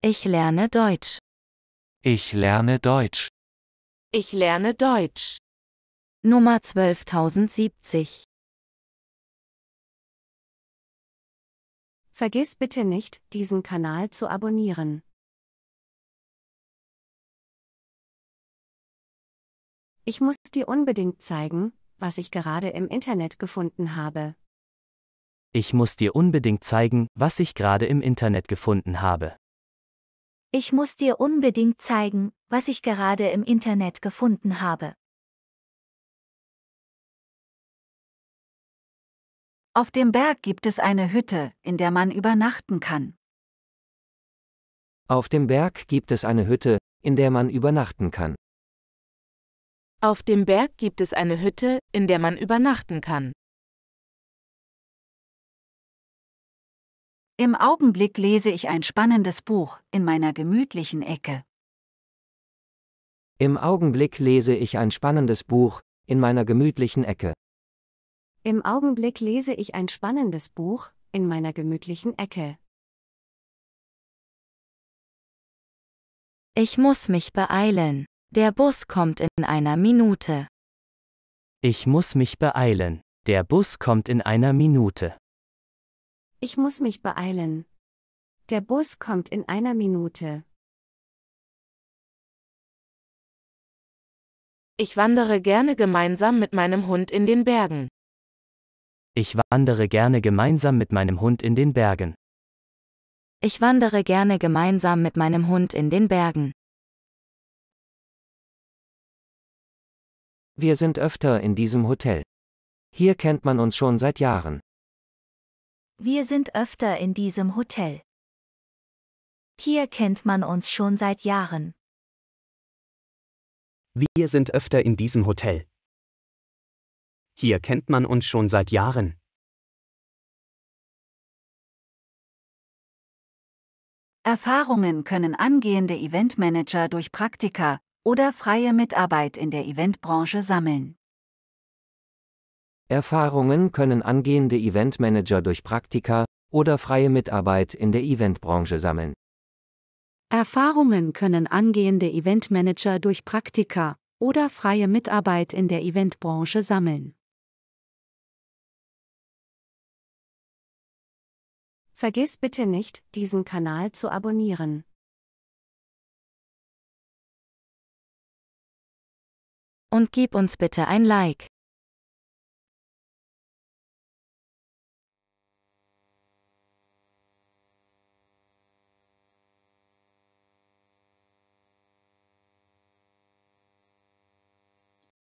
Ich lerne Deutsch. Ich lerne Deutsch. Ich lerne Deutsch. Nummer 12070. Vergiss bitte nicht, diesen Kanal zu abonnieren. Ich muss dir unbedingt zeigen, was ich gerade im Internet gefunden habe. Ich muss dir unbedingt zeigen, was ich gerade im Internet gefunden habe. Ich muss dir unbedingt zeigen, was ich gerade im Internet gefunden habe. Auf dem Berg gibt es eine Hütte, in der man übernachten kann. Auf dem Berg gibt es eine Hütte, in der man übernachten kann. Auf dem Berg gibt es eine Hütte, in der man übernachten kann. Im Augenblick lese ich ein spannendes Buch in meiner gemütlichen Ecke. Im Augenblick lese ich ein spannendes Buch in meiner gemütlichen Ecke. Im Augenblick lese ich ein spannendes Buch in meiner gemütlichen Ecke. Ich muss mich beeilen. Der Bus kommt in einer Minute. Ich muss mich beeilen. Der Bus kommt in einer Minute. Ich muss mich beeilen. Der Bus kommt in einer Minute. Ich wandere gerne gemeinsam mit meinem Hund in den Bergen. Ich wandere gerne gemeinsam mit meinem Hund in den Bergen. Ich wandere gerne gemeinsam mit meinem Hund in den Bergen. Wir sind öfter in diesem Hotel. Hier kennt man uns schon seit Jahren. Wir sind öfter in diesem Hotel. Hier kennt man uns schon seit Jahren. Wir sind öfter in diesem Hotel. Hier kennt man uns schon seit Jahren. Erfahrungen können angehende Eventmanager durch Praktika oder freie Mitarbeit in der Eventbranche sammeln. Erfahrungen können angehende Eventmanager durch Praktika oder freie Mitarbeit in der Eventbranche sammeln. Erfahrungen können angehende Eventmanager durch Praktika oder freie Mitarbeit in der Eventbranche sammeln. Vergiss bitte nicht, diesen Kanal zu abonnieren. Und gib uns bitte ein Like.